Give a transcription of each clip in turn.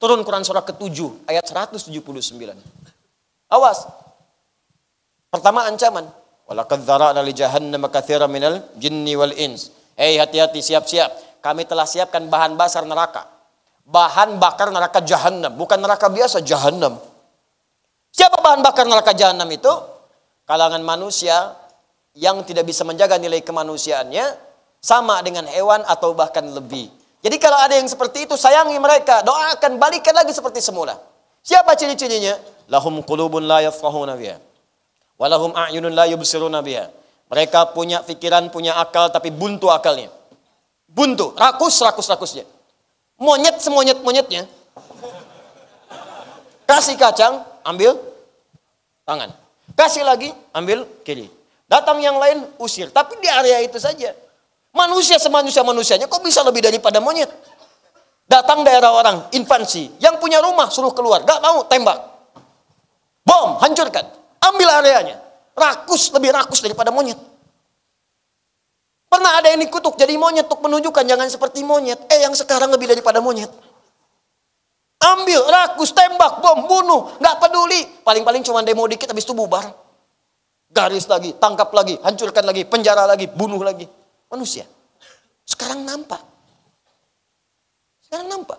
Turun Quran surah ke-7 ayat 179. Awas. Pertama ancaman. Walaqad dzara'na li jahannama katsiran minal jinni wal ins. Hei hati-hati siap-siap. Kami telah siapkan bahan bakar neraka. Bahan bakar neraka jahannam. bukan neraka biasa jahannam. Siapa bahan bakar neraka jahannam itu? Kalangan manusia yang tidak bisa menjaga nilai kemanusiaannya sama dengan hewan atau bahkan lebih. Jadi kalau ada yang seperti itu, sayangi mereka, doakan, balikan lagi seperti semula. Siapa ciri-cirinya? Lahum qulubun la yafqahuna biha. Walahum a'yunun la yubsiruna biha. Mereka punya pikiran, punya akal, tapi buntu akalnya. Buntu, rakus, rakus, rakusnya. Monyet semonyet monyetnya. Kasih kacang, ambil tangan. Kasih lagi, ambil kiri. Datang yang lain, usir. Tapi di area itu saja. Manusia semanusia-manusianya kok bisa lebih daripada monyet? Datang daerah orang, infansi. Yang punya rumah suruh keluar. Gak mau, tembak. Bom, hancurkan. Ambil areanya. Rakus, lebih rakus daripada monyet. Pernah ada yang dikutuk jadi monyet untuk menunjukkan jangan seperti monyet. Eh yang sekarang lebih daripada monyet. Ambil, rakus, tembak, bom, bunuh. Gak peduli. Paling-paling cuma demo dikit habis itu bubar. Garis lagi, tangkap lagi, hancurkan lagi, penjara lagi, bunuh lagi manusia. Sekarang nampak. Sekarang nampak.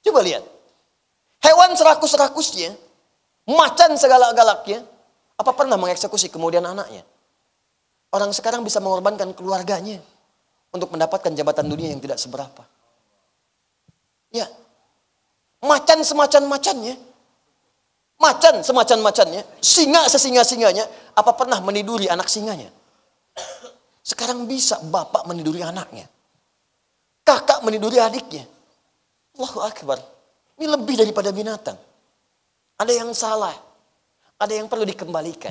Coba lihat. Hewan serakus serakusnya macan segala-galaknya, apa pernah mengeksekusi kemudian anaknya? Orang sekarang bisa mengorbankan keluarganya untuk mendapatkan jabatan dunia yang tidak seberapa. Ya, macan semacam macannya, macan semacam macannya, singa sesinga singanya, apa pernah meniduri anak singanya? Sekarang bisa bapak meniduri anaknya. Kakak meniduri adiknya. Allahu Akbar. Ini lebih daripada binatang. Ada yang salah. Ada yang perlu dikembalikan.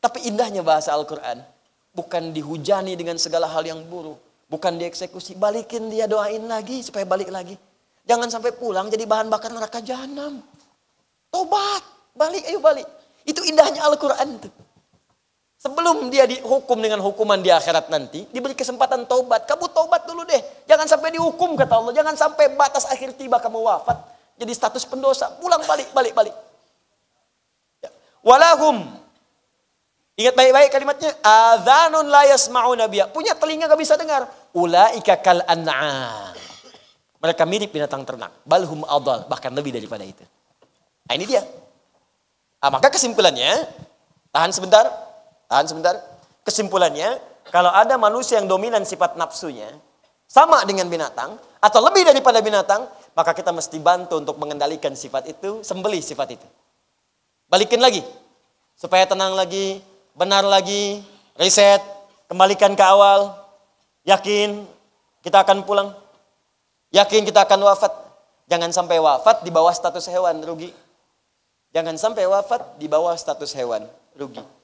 Tapi indahnya bahasa Al-Quran. Bukan dihujani dengan segala hal yang buruk. Bukan dieksekusi. Balikin dia doain lagi supaya balik lagi. Jangan sampai pulang jadi bahan bakar neraka jahanam. Tobat. Balik, ayo balik. Itu indahnya Al-Quran tuh. Sebelum dia dihukum dengan hukuman di akhirat nanti, diberi kesempatan taubat. Kamu taubat dulu deh. Jangan sampai dihukum kata Allah. Jangan sampai batas akhir tiba kamu wafat. Jadi status pendosa. Pulang balik, balik, balik. Ya. Walahum. Ingat baik-baik kalimatnya. Adhanun la yasma'u nabiya. Punya telinga gak bisa dengar. Ula'ika kal Mereka mirip binatang ternak. Balhum adal. Bahkan lebih daripada itu. Nah, ini dia. Nah, maka kesimpulannya. Tahan sebentar. Tahan sebentar. Kesimpulannya, kalau ada manusia yang dominan sifat nafsunya, sama dengan binatang, atau lebih daripada binatang, maka kita mesti bantu untuk mengendalikan sifat itu, sembelih sifat itu. Balikin lagi, supaya tenang lagi, benar lagi, riset, kembalikan ke awal, yakin kita akan pulang, yakin kita akan wafat. Jangan sampai wafat di bawah status hewan, rugi. Jangan sampai wafat di bawah status hewan, rugi.